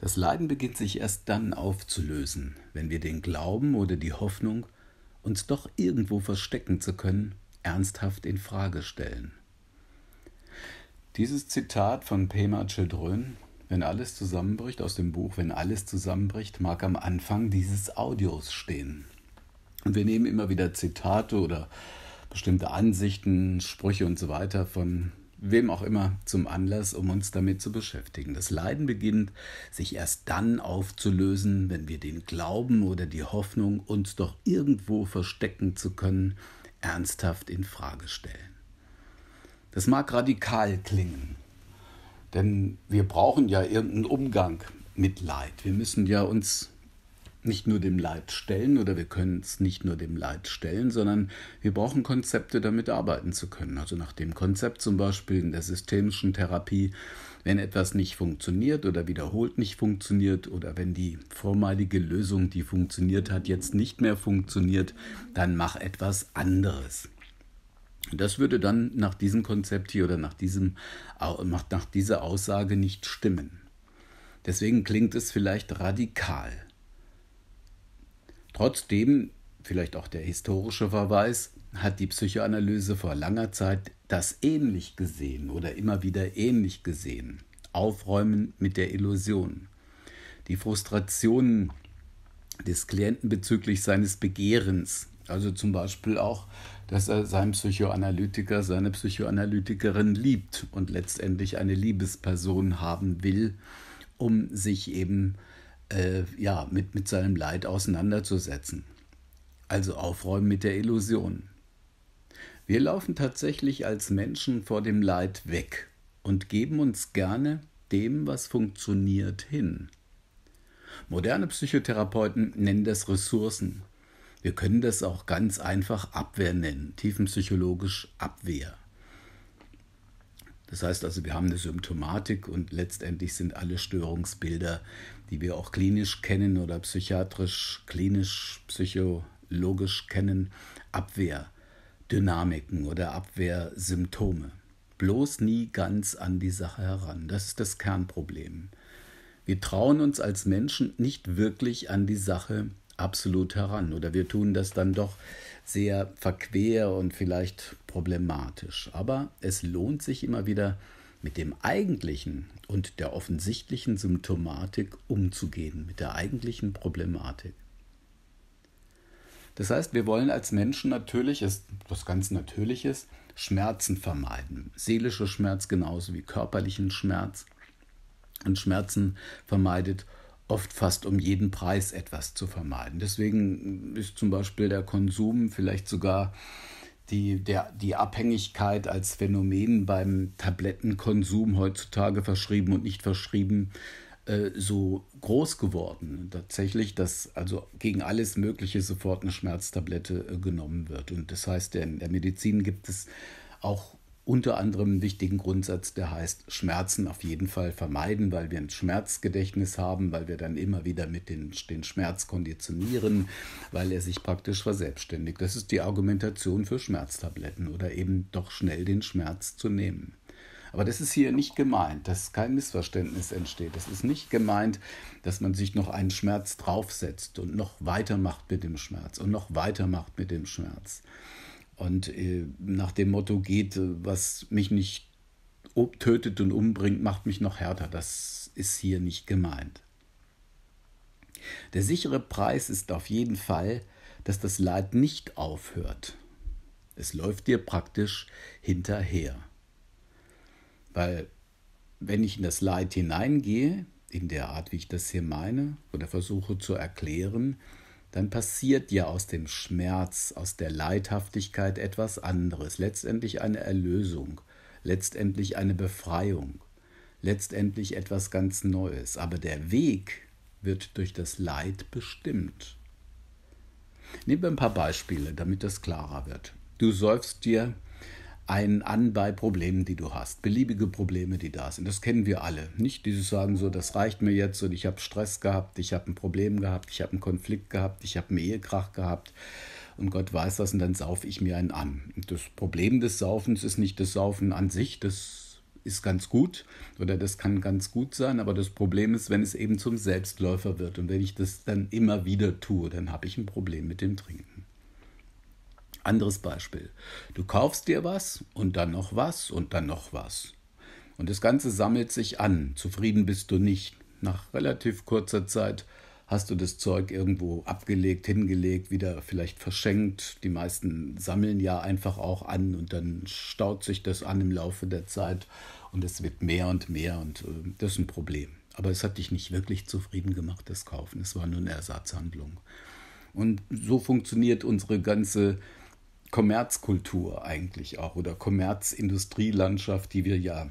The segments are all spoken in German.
Das Leiden beginnt sich erst dann aufzulösen, wenn wir den Glauben oder die Hoffnung, uns doch irgendwo verstecken zu können, ernsthaft in Frage stellen. Dieses Zitat von Pema Childrön, wenn alles zusammenbricht, aus dem Buch Wenn alles zusammenbricht, mag am Anfang dieses Audios stehen. Und wir nehmen immer wieder Zitate oder bestimmte Ansichten, Sprüche und so weiter von wem auch immer zum Anlass, um uns damit zu beschäftigen. Das Leiden beginnt sich erst dann aufzulösen, wenn wir den Glauben oder die Hoffnung, uns doch irgendwo verstecken zu können, ernsthaft in Frage stellen. Das mag radikal klingen, denn wir brauchen ja irgendeinen Umgang mit Leid. Wir müssen ja uns nicht nur dem Leid stellen oder wir können es nicht nur dem Leid stellen, sondern wir brauchen Konzepte, damit arbeiten zu können. Also nach dem Konzept zum Beispiel in der systemischen Therapie, wenn etwas nicht funktioniert oder wiederholt nicht funktioniert oder wenn die vormalige Lösung, die funktioniert hat, jetzt nicht mehr funktioniert, dann mach etwas anderes. Das würde dann nach diesem Konzept hier oder nach, diesem, nach dieser Aussage nicht stimmen. Deswegen klingt es vielleicht radikal. Trotzdem, vielleicht auch der historische Verweis, hat die Psychoanalyse vor langer Zeit das ähnlich gesehen oder immer wieder ähnlich gesehen. Aufräumen mit der Illusion. Die Frustrationen des Klienten bezüglich seines Begehrens, also zum Beispiel auch, dass er seinen Psychoanalytiker, seine Psychoanalytikerin liebt und letztendlich eine Liebesperson haben will, um sich eben zu äh, ja, mit, mit seinem Leid auseinanderzusetzen. Also aufräumen mit der Illusion. Wir laufen tatsächlich als Menschen vor dem Leid weg und geben uns gerne dem, was funktioniert, hin. Moderne Psychotherapeuten nennen das Ressourcen. Wir können das auch ganz einfach Abwehr nennen, tiefenpsychologisch Abwehr. Das heißt also, wir haben eine Symptomatik und letztendlich sind alle Störungsbilder, die wir auch klinisch kennen oder psychiatrisch, klinisch, psychologisch kennen, Abwehrdynamiken oder Abwehrsymptome. Bloß nie ganz an die Sache heran. Das ist das Kernproblem. Wir trauen uns als Menschen nicht wirklich an die Sache absolut heran oder wir tun das dann doch sehr verquer und vielleicht problematisch, aber es lohnt sich immer wieder, mit dem eigentlichen und der offensichtlichen Symptomatik umzugehen, mit der eigentlichen Problematik. Das heißt, wir wollen als Menschen natürlich, was ganz natürlich ist, Schmerzen vermeiden. Seelischer Schmerz genauso wie körperlichen Schmerz. Und Schmerzen vermeidet oft fast um jeden Preis etwas zu vermeiden. Deswegen ist zum Beispiel der Konsum vielleicht sogar die, der, die Abhängigkeit als Phänomen beim Tablettenkonsum heutzutage verschrieben und nicht verschrieben äh, so groß geworden. Tatsächlich, dass also gegen alles Mögliche sofort eine Schmerztablette äh, genommen wird. Und das heißt, in der Medizin gibt es auch unter anderem einen wichtigen Grundsatz, der heißt, Schmerzen auf jeden Fall vermeiden, weil wir ein Schmerzgedächtnis haben, weil wir dann immer wieder mit den, den Schmerz konditionieren, weil er sich praktisch verselbstständigt. Das ist die Argumentation für Schmerztabletten oder eben doch schnell den Schmerz zu nehmen. Aber das ist hier nicht gemeint, dass kein Missverständnis entsteht. Das ist nicht gemeint, dass man sich noch einen Schmerz draufsetzt und noch weitermacht mit dem Schmerz und noch weitermacht mit dem Schmerz und äh, nach dem Motto geht, äh, was mich nicht tötet und umbringt, macht mich noch härter. Das ist hier nicht gemeint. Der sichere Preis ist auf jeden Fall, dass das Leid nicht aufhört. Es läuft dir praktisch hinterher. Weil wenn ich in das Leid hineingehe, in der Art, wie ich das hier meine, oder versuche zu erklären, dann passiert dir aus dem Schmerz, aus der Leidhaftigkeit etwas anderes, letztendlich eine Erlösung, letztendlich eine Befreiung, letztendlich etwas ganz Neues. Aber der Weg wird durch das Leid bestimmt. Nehmen wir ein paar Beispiele, damit das klarer wird. Du säufst dir einen an bei Problemen, die du hast, beliebige Probleme, die da sind. Das kennen wir alle. Nicht dieses sagen so, das reicht mir jetzt und ich habe Stress gehabt, ich habe ein Problem gehabt, ich habe einen Konflikt gehabt, ich habe einen Ehekrach gehabt und Gott weiß das und dann saufe ich mir einen an. Das Problem des Saufens ist nicht das Saufen an sich, das ist ganz gut oder das kann ganz gut sein, aber das Problem ist, wenn es eben zum Selbstläufer wird und wenn ich das dann immer wieder tue, dann habe ich ein Problem mit dem Trinken. Anderes Beispiel. Du kaufst dir was und dann noch was und dann noch was. Und das Ganze sammelt sich an. Zufrieden bist du nicht. Nach relativ kurzer Zeit hast du das Zeug irgendwo abgelegt, hingelegt, wieder vielleicht verschenkt. Die meisten sammeln ja einfach auch an und dann staut sich das an im Laufe der Zeit und es wird mehr und mehr und äh, das ist ein Problem. Aber es hat dich nicht wirklich zufrieden gemacht, das Kaufen. Es war nur eine Ersatzhandlung. Und so funktioniert unsere ganze Kommerzkultur eigentlich auch oder Kommerzindustrielandschaft, die wir ja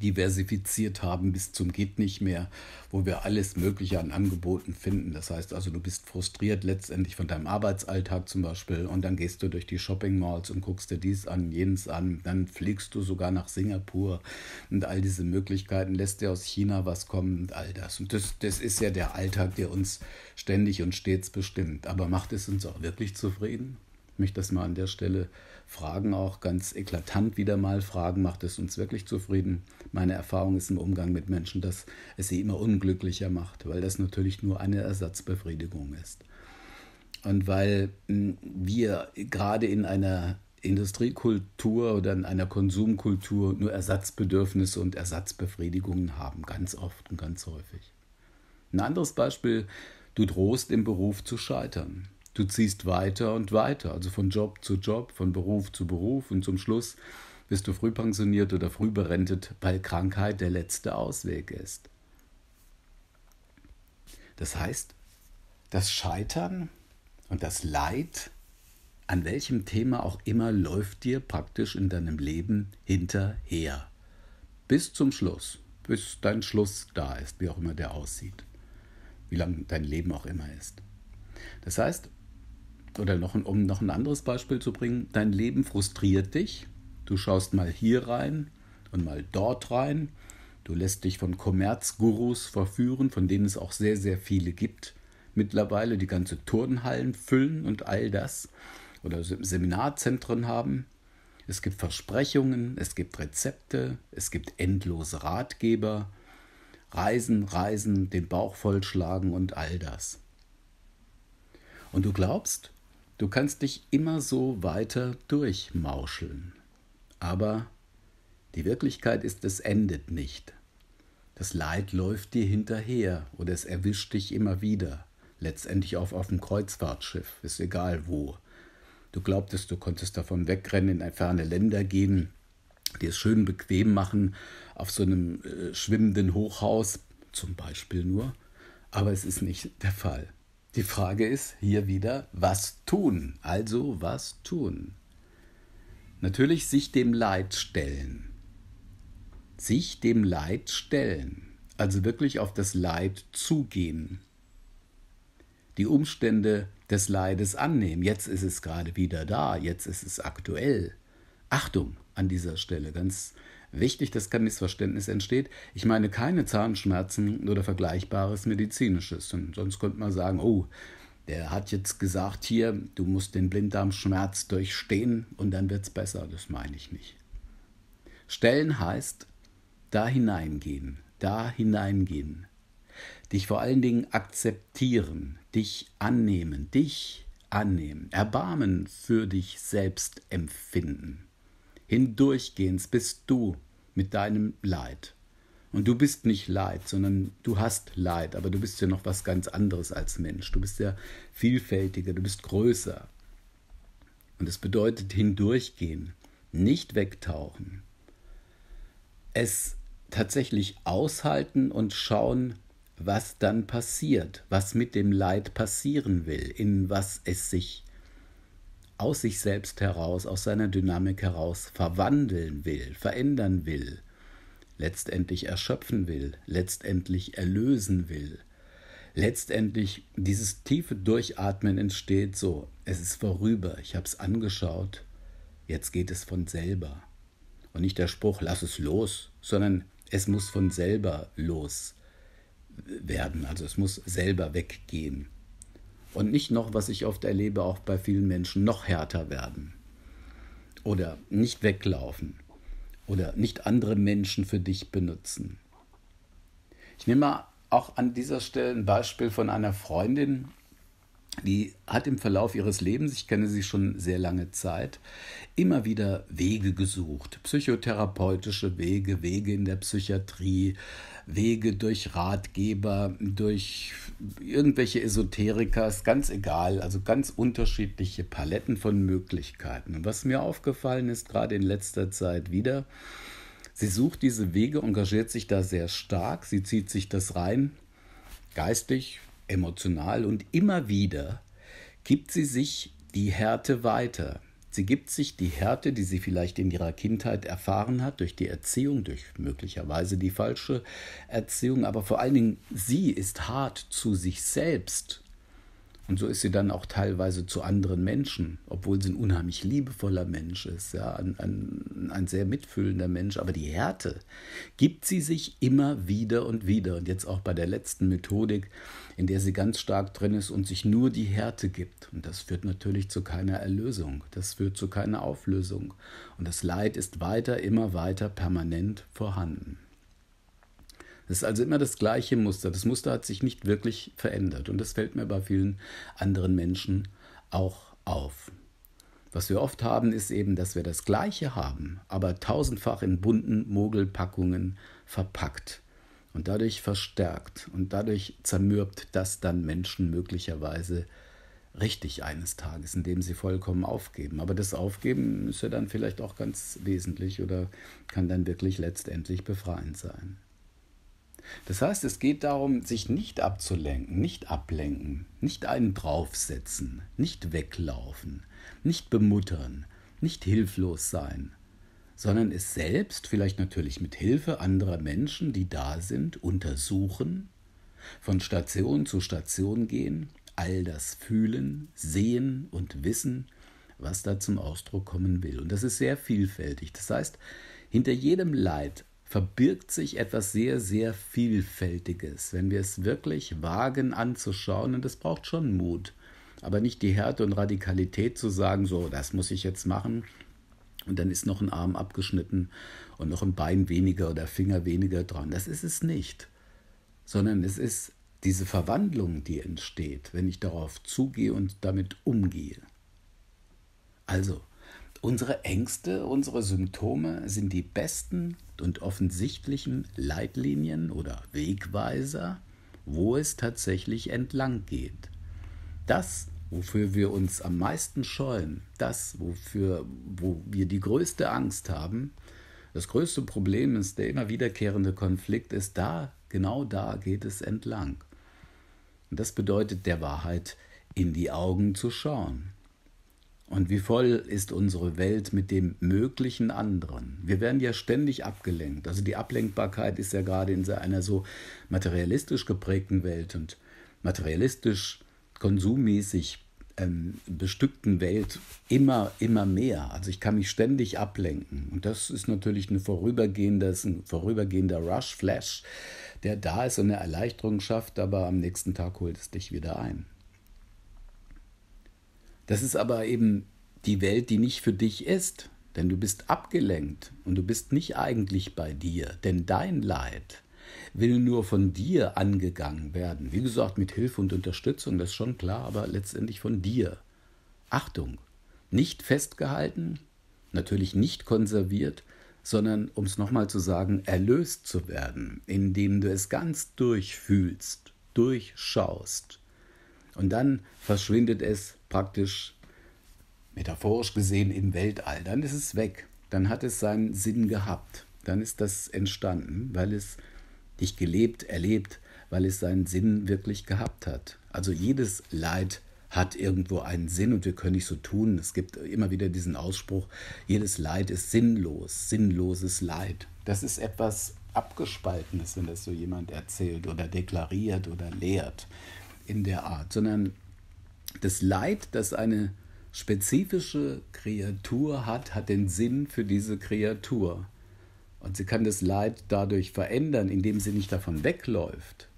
diversifiziert haben bis zum geht nicht mehr, wo wir alles Mögliche an Angeboten finden. Das heißt also, du bist frustriert letztendlich von deinem Arbeitsalltag zum Beispiel und dann gehst du durch die Shopping Malls und guckst dir dies an, jenes an, dann fliegst du sogar nach Singapur und all diese Möglichkeiten, lässt dir aus China was kommen und all das. Und das, das ist ja der Alltag, der uns ständig und stets bestimmt. Aber macht es uns auch wirklich zufrieden? mich das mal an der Stelle fragen, auch ganz eklatant wieder mal fragen, macht es uns wirklich zufrieden? Meine Erfahrung ist im Umgang mit Menschen, dass es sie immer unglücklicher macht, weil das natürlich nur eine Ersatzbefriedigung ist. Und weil hm, wir gerade in einer Industriekultur oder in einer Konsumkultur nur Ersatzbedürfnisse und Ersatzbefriedigungen haben, ganz oft und ganz häufig. Ein anderes Beispiel, du drohst im Beruf zu scheitern du ziehst weiter und weiter, also von Job zu Job, von Beruf zu Beruf und zum Schluss bist du früh pensioniert oder früh berentet, weil Krankheit der letzte Ausweg ist. Das heißt, das Scheitern und das Leid, an welchem Thema auch immer, läuft dir praktisch in deinem Leben hinterher. Bis zum Schluss, bis dein Schluss da ist, wie auch immer der aussieht, wie lang dein Leben auch immer ist. Das heißt, oder noch, um noch ein anderes Beispiel zu bringen, dein Leben frustriert dich. Du schaust mal hier rein und mal dort rein. Du lässt dich von Kommerzgurus verführen, von denen es auch sehr, sehr viele gibt. Mittlerweile die ganze Turnhallen füllen und all das. Oder Seminarzentren haben. Es gibt Versprechungen, es gibt Rezepte, es gibt endlose Ratgeber. Reisen, reisen, den Bauch vollschlagen und all das. Und du glaubst, Du kannst dich immer so weiter durchmauscheln. Aber die Wirklichkeit ist, es endet nicht. Das Leid läuft dir hinterher oder es erwischt dich immer wieder. Letztendlich auch auf dem Kreuzfahrtschiff, ist egal wo. Du glaubtest, du konntest davon wegrennen, in ferne Länder gehen, dir es schön bequem machen, auf so einem äh, schwimmenden Hochhaus, zum Beispiel nur. Aber es ist nicht der Fall. Die Frage ist hier wieder, was tun? Also was tun? Natürlich sich dem Leid stellen. Sich dem Leid stellen. Also wirklich auf das Leid zugehen. Die Umstände des Leides annehmen. Jetzt ist es gerade wieder da, jetzt ist es aktuell. Achtung an dieser Stelle, ganz Wichtig, dass kein Missverständnis entsteht. Ich meine keine Zahnschmerzen oder vergleichbares medizinisches. Und sonst könnte man sagen, oh, der hat jetzt gesagt, hier, du musst den Blinddarmschmerz durchstehen und dann wird's besser. Das meine ich nicht. Stellen heißt, da hineingehen, da hineingehen. Dich vor allen Dingen akzeptieren, dich annehmen, dich annehmen, Erbarmen für dich selbst empfinden. Hindurchgehends bist du mit deinem Leid. Und du bist nicht Leid, sondern du hast Leid, aber du bist ja noch was ganz anderes als Mensch. Du bist ja vielfältiger, du bist größer. Und es bedeutet hindurchgehen, nicht wegtauchen. Es tatsächlich aushalten und schauen, was dann passiert, was mit dem Leid passieren will, in was es sich aus sich selbst heraus, aus seiner Dynamik heraus verwandeln will, verändern will, letztendlich erschöpfen will, letztendlich erlösen will. Letztendlich dieses tiefe Durchatmen entsteht so, es ist vorüber, ich habe es angeschaut, jetzt geht es von selber. Und nicht der Spruch, lass es los, sondern es muss von selber los werden, also es muss selber weggehen und nicht noch, was ich oft erlebe, auch bei vielen Menschen, noch härter werden oder nicht weglaufen oder nicht andere Menschen für dich benutzen. Ich nehme mal auch an dieser Stelle ein Beispiel von einer Freundin, die hat im Verlauf ihres Lebens, ich kenne sie schon sehr lange Zeit, immer wieder Wege gesucht. Psychotherapeutische Wege, Wege in der Psychiatrie, Wege durch Ratgeber, durch irgendwelche Esoteriker, ist ganz egal. Also ganz unterschiedliche Paletten von Möglichkeiten. Und was mir aufgefallen ist, gerade in letzter Zeit wieder, sie sucht diese Wege, engagiert sich da sehr stark, sie zieht sich das rein, geistig, emotional und immer wieder gibt sie sich die Härte weiter. Sie gibt sich die Härte, die sie vielleicht in ihrer Kindheit erfahren hat, durch die Erziehung, durch möglicherweise die falsche Erziehung, aber vor allen Dingen, sie ist hart zu sich selbst und so ist sie dann auch teilweise zu anderen Menschen, obwohl sie ein unheimlich liebevoller Mensch ist, ja, ein, ein, ein, sehr mitfühlender Mensch. Aber die Härte gibt sie sich immer wieder und wieder. Und jetzt auch bei der letzten Methodik, in der sie ganz stark drin ist und sich nur die Härte gibt. Und das führt natürlich zu keiner Erlösung, das führt zu keiner Auflösung. Und das Leid ist weiter, immer weiter permanent vorhanden. Das ist also immer das gleiche Muster. Das Muster hat sich nicht wirklich verändert. Und das fällt mir bei vielen anderen Menschen auch auf. Was wir oft haben, ist eben, dass wir das Gleiche haben, aber tausendfach in bunten Mogelpackungen verpackt und dadurch verstärkt und dadurch zermürbt das dann Menschen möglicherweise richtig eines Tages, indem sie vollkommen aufgeben. Aber das Aufgeben ist ja dann vielleicht auch ganz wesentlich oder kann dann wirklich letztendlich befreiend sein. Das heißt, es geht darum, sich nicht abzulenken, nicht ablenken, nicht einen draufsetzen, nicht weglaufen, nicht bemuttern, nicht hilflos sein, sondern es selbst, vielleicht natürlich mit Hilfe anderer Menschen, die da sind, untersuchen, von Station zu Station gehen, all das fühlen, sehen und wissen, was da zum Ausdruck kommen will. Und das ist sehr vielfältig. Das heißt, hinter jedem Leid verbirgt sich etwas sehr, sehr Vielfältiges, wenn wir es wirklich wagen anzuschauen. Und das braucht schon Mut. Aber nicht die Härte und Radikalität zu sagen, so, das muss ich jetzt machen. Und dann ist noch ein Arm abgeschnitten und noch ein Bein weniger oder Finger weniger dran. Das ist es nicht. Sondern es ist diese Verwandlung, die entsteht, wenn ich darauf zugehe und damit umgehe. Also, Unsere Ängste, unsere Symptome sind die besten und offensichtlichen Leitlinien oder Wegweiser, wo es tatsächlich entlang geht. Das, wofür wir uns am meisten scheuen, das, wofür wo wir die größte Angst haben, das größte Problem ist, der immer wiederkehrende Konflikt ist da, genau da geht es entlang. Und das bedeutet der Wahrheit in die Augen zu schauen, und wie voll ist unsere Welt mit dem möglichen anderen? Wir werden ja ständig abgelenkt. Also die Ablenkbarkeit ist ja gerade in einer so materialistisch geprägten Welt und materialistisch, konsummäßig ähm, bestückten Welt immer, immer mehr. Also ich kann mich ständig ablenken. Und das ist natürlich eine vorübergehende, ein vorübergehender Rush, Flash, der da ist und eine Erleichterung schafft, aber am nächsten Tag holt es dich wieder ein. Das ist aber eben die Welt, die nicht für dich ist, denn du bist abgelenkt und du bist nicht eigentlich bei dir, denn dein Leid will nur von dir angegangen werden. Wie gesagt, mit Hilfe und Unterstützung, das ist schon klar, aber letztendlich von dir. Achtung, nicht festgehalten, natürlich nicht konserviert, sondern, um es nochmal zu sagen, erlöst zu werden, indem du es ganz durchfühlst, durchschaust, und dann verschwindet es praktisch, metaphorisch gesehen, im Weltall. Dann ist es weg. Dann hat es seinen Sinn gehabt. Dann ist das entstanden, weil es dich gelebt, erlebt, weil es seinen Sinn wirklich gehabt hat. Also jedes Leid hat irgendwo einen Sinn und wir können nicht so tun. Es gibt immer wieder diesen Ausspruch, jedes Leid ist sinnlos, sinnloses Leid. Das ist etwas Abgespaltenes, wenn das so jemand erzählt oder deklariert oder lehrt in der Art, sondern das Leid, das eine spezifische Kreatur hat, hat den Sinn für diese Kreatur. Und sie kann das Leid dadurch verändern, indem sie nicht davon wegläuft,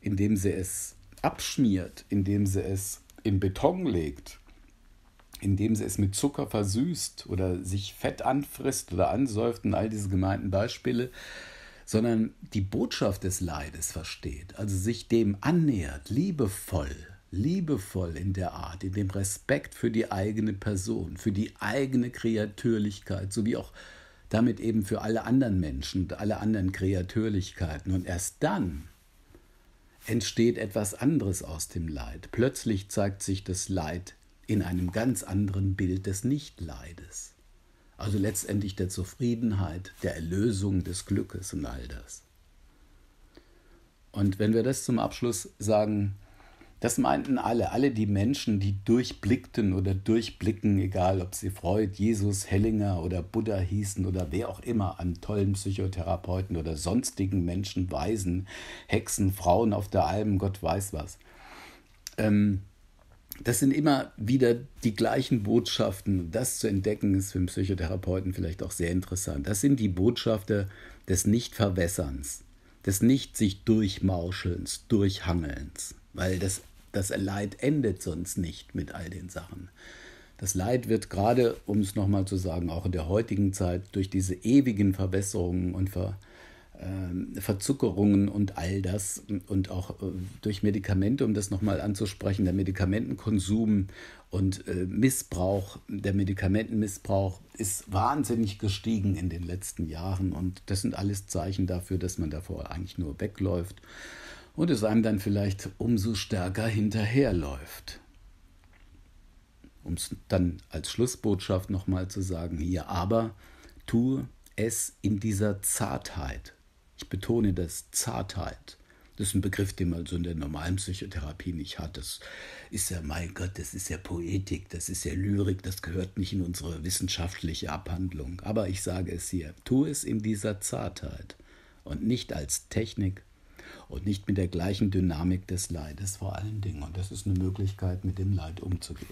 indem sie es abschmiert, indem sie es in Beton legt, indem sie es mit Zucker versüßt oder sich Fett anfrisst oder ansäuft und all diese gemeinten Beispiele, sondern die Botschaft des Leides versteht, also sich dem annähert, liebevoll, liebevoll in der Art, in dem Respekt für die eigene Person, für die eigene Kreatürlichkeit, sowie auch damit eben für alle anderen Menschen und alle anderen Kreatürlichkeiten. Und erst dann entsteht etwas anderes aus dem Leid. Plötzlich zeigt sich das Leid in einem ganz anderen Bild des Nichtleides. Also letztendlich der Zufriedenheit, der Erlösung, des Glückes und all das. Und wenn wir das zum Abschluss sagen, das meinten alle, alle die Menschen, die durchblickten oder durchblicken, egal ob sie Freud, Jesus, Hellinger oder Buddha hießen oder wer auch immer an tollen Psychotherapeuten oder sonstigen Menschen, Weisen, Hexen, Frauen auf der Alm, Gott weiß was. Ähm, das sind immer wieder die gleichen Botschaften. Das zu entdecken ist für einen Psychotherapeuten vielleicht auch sehr interessant. Das sind die Botschaften des Nicht-Verwässerns, des Nicht sich durchmauschelns, durchhangelns, weil das, das Leid endet sonst nicht mit all den Sachen. Das Leid wird gerade, um es nochmal zu sagen, auch in der heutigen Zeit durch diese ewigen Verbesserungen und Ver ähm, Verzuckerungen und all das und auch äh, durch Medikamente, um das nochmal anzusprechen, der Medikamentenkonsum und äh, Missbrauch, der Medikamentenmissbrauch ist wahnsinnig gestiegen in den letzten Jahren und das sind alles Zeichen dafür, dass man davor eigentlich nur wegläuft und es einem dann vielleicht umso stärker hinterherläuft. Um es dann als Schlussbotschaft nochmal zu sagen hier, aber tue es in dieser Zartheit ich betone das Zartheit. Das ist ein Begriff, den man so in der normalen Psychotherapie nicht hat. Das ist ja, mein Gott, das ist ja Poetik, das ist ja Lyrik, das gehört nicht in unsere wissenschaftliche Abhandlung. Aber ich sage es hier, tu es in dieser Zartheit und nicht als Technik und nicht mit der gleichen Dynamik des Leides vor allen Dingen. Und das ist eine Möglichkeit, mit dem Leid umzugehen.